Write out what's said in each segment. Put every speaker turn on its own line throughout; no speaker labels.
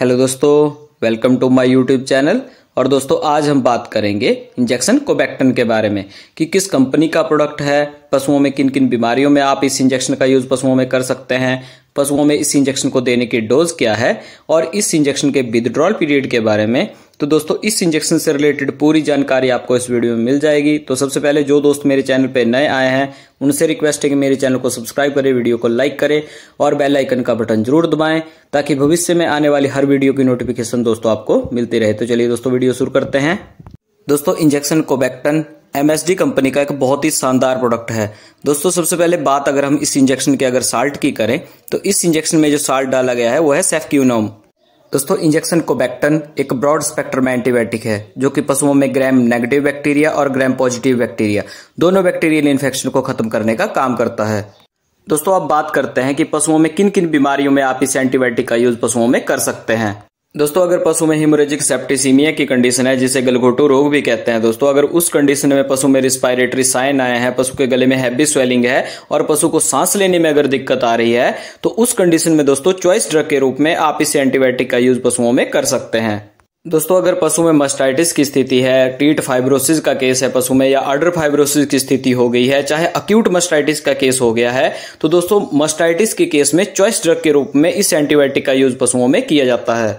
hello दोस्तों welcome to my YouTube channel और दोस्तों आज हम बात करेंगे इंजेक्शन कोबैक्टन के बारे में कि किस कंपनी का प्रोडक्ट है पशुओं में किन किन बीमारियों में आप इस इंजेक्शन का यूज पशुओं में कर सकते हैं पशुओं में इस इंजेक्शन को देने की डोज क्या है और इस इंजेक्शन के विदड्रॉल पीरियड के बारे में तो दोस्तों इस इंजेक्शन से रिलेटेड पूरी जानकारी आपको इस वीडियो में मिल जाएगी तो सबसे पहले जो दोस्त मेरे चैनल पर नए आए हैं उनसे रिक्वेस्ट है कि मेरे चैनल को सब्सक्राइब करें वीडियो को लाइक करें और बेल आइकन का बटन जरूर दबाएं ताकि भविष्य में आने वाली हर वीडियो की नोटिफिकेशन दोस्तों आपको मिलती रहे तो चलिए दोस्तों वीडियो शुरू करते हैं दोस्तों इंजेक्शन कोबैक्टन एमएसडी कंपनी का एक बहुत ही शानदार प्रोडक्ट है दोस्तों सबसे पहले बात अगर हम इस इंजेक्शन के अगर साल्ट की करें तो इस इंजेक्शन में जो साल्ट डाला गया है वो है सेफ्क्यूनोम दोस्तों इंजेक्शन कोबैक्टन एक ब्रॉड स्पेक्ट्रम एंटीबायोटिक है जो कि पशुओं में ग्रैम नेगेटिव बैक्टीरिया और ग्रैम पॉजिटिव बैक्टीरिया दोनों बैक्टीरियल इन्फेक्शन को खत्म करने का काम करता है दोस्तों आप बात करते हैं कि पशुओं में किन किन बीमारियों में आप इस एंटीबायोटिक का यूज पशुओं में कर सकते हैं दोस्तों अगर पशु में हिमोरेजिक सेप्टिसीमिया की कंडीशन है जिसे गलघोटू रोग भी कहते हैं दोस्तों अगर उस कंडीशन में पशु में रिस्पायरेटरी साइन आया है पशु के गले में हैवी स्वेलिंग है और पशु को सांस लेने में अगर दिक्कत आ रही है तो उस कंडीशन में दोस्तों चॉइस ड्रग के रूप में आप इसे एंटीबायोटिक का यूज पशुओं में कर सकते हैं दोस्तों अगर पशु में मस्टाइटिस की स्थिति है टीट फाइब्रोसिस का केस है पशु में या अर्डर फाइब्रोसिस की स्थिति हो गई है चाहे अक्यूट मस्टाइटिस का केस हो गया है तो दोस्तों मस्टाइटिस के केस में चॉइस ड्रग के रूप में इस एंटीबायोटिक का यूज पशुओं में किया जाता है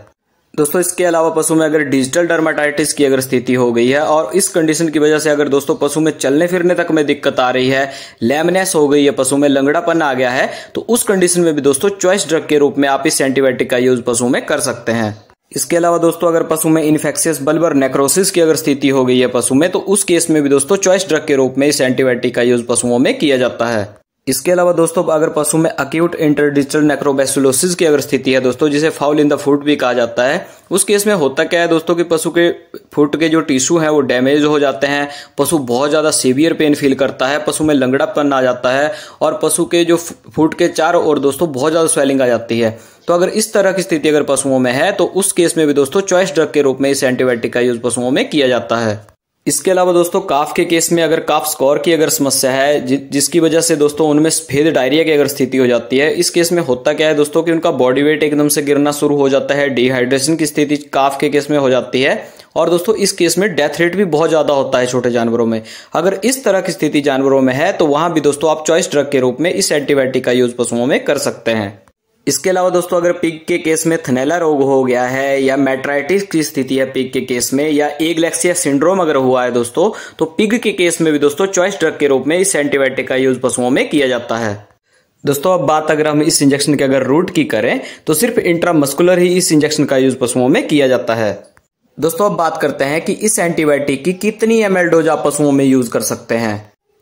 दोस्तों इसके अलावा पशु में अगर डिजिटल डर्माटाइटिस की अगर स्थिति हो गई है और इस कंडीशन की वजह से अगर दोस्तों पशु में चलने फिरने तक में दिक्कत आ रही है लेमनेस हो गई है पशु में लंगड़ापन आ गया है तो उस कंडीशन में भी दोस्तों चॉइस ड्रग के रूप में आप इस एंटीबायोटिक का यूज पशु में कर सकते हैं इसके अलावा दोस्तों अगर पशु में इन्फेक्शियस बल्ब और नेक्रोसिस की अगर स्थिति हो गई है पशु में तो उस केस में भी दोस्तों चॉइस ड्रग के रूप में इस एंटीबायोटिक का यूज पशुओं में किया जाता है इसके अलावा दोस्तों अगर पशु में अक्यूट इंटरडिजिटल नेक्रोबेसुलोसिस की अगर स्थिति है दोस्तों जिसे फाउल इन द फूट भी कहा जाता है उस केस में होता क्या है दोस्तों कि पशु के फुट के जो टिश्यू हैं वो डैमेज हो जाते हैं पशु बहुत ज़्यादा सीवियर पेन फील करता है पशु में लंगड़ापन आ जाता है और पशु के जो फुट के चारों ओर दोस्तों बहुत ज़्यादा स्वेलिंग आ जाती है तो अगर इस तरह की स्थिति अगर पशुओं में है तो उस केस में भी दोस्तों चॉइस ड्रग के रूप में इस एंटीबायोटिक का यूज पशुओं में किया जाता है इसके अलावा दोस्तों काफ के केस में अगर काफ स्कोर की अगर समस्या है जि, जिसकी वजह से दोस्तों उनमें सफेद डायरिया की अगर स्थिति हो जाती है इस केस में होता क्या है दोस्तों कि उनका बॉडी वेट एकदम से गिरना शुरू हो जाता है डिहाइड्रेशन की स्थिति काफ के केस में हो जाती है और दोस्तों इस केस में डेथ रेट भी बहुत ज़्यादा होता है छोटे जानवरों में अगर इस तरह की स्थिति जानवरों में है तो वहाँ भी दोस्तों आप चॉइस ड्रग के रूप में इस एंटीबायोटिक का यूज़ पशुओं में कर सकते हैं इसके अलावा दोस्तों अगर पिग के केस में थनेला रोग हो गया है या मेट्राइटिस की स्थिति है पिग के केस में या एग्लेक्सिया सिंड्रोम अगर हुआ है दोस्तों तो पिग के केस में भी दोस्तों चॉइस ड्रग के रूप में इस एंटीबायोटिक का यूज पशुओं में किया जाता है दोस्तों अब बात अगर हम इस इंजेक्शन के अगर रूट की करें तो सिर्फ इंट्रामस्कुलर ही इस इंजेक्शन का यूज पशुओं में किया जाता है दोस्तों अब बात करते हैं कि इस एंटीबायोटिक की कितनी एम डोज आप पशुओं में यूज कर सकते हैं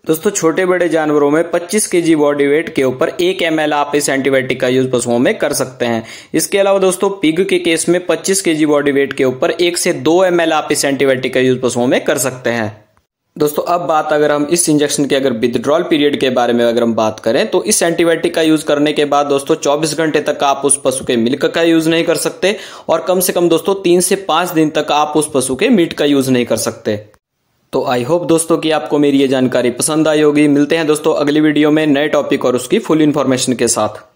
दोस्तों छोटे बड़े जानवरों में 25 केजी बॉडी वेट के ऊपर एक एम आप इस एंटीबायोटिक का यूज पशुओं में कर सकते हैं इसके अलावा दोस्तों पिग के केस में 25 केजी बॉडी वेट के ऊपर एक से दो एम आप इस एंटीबायोटिक का यूज पशुओं में कर सकते हैं दोस्तों अब बात अगर हम इस इंजेक्शन के अगर विदड्रॉल पीरियड के बारे में अगर हम बात करें तो इस एंटीबायोटिक का यूज करने के बाद दोस्तों 24 घंटे तक आप उस पशु के मिल्क का यूज नहीं कर सकते और कम से कम दोस्तों तीन से पांच दिन तक आप उस पशु के मीट का यूज नहीं कर सकते तो आई होप दोस्तों कि आपको मेरी ये जानकारी पसंद आई होगी मिलते हैं दोस्तों अगली वीडियो में नए टॉपिक और उसकी फुल इन्फॉर्मेशन के साथ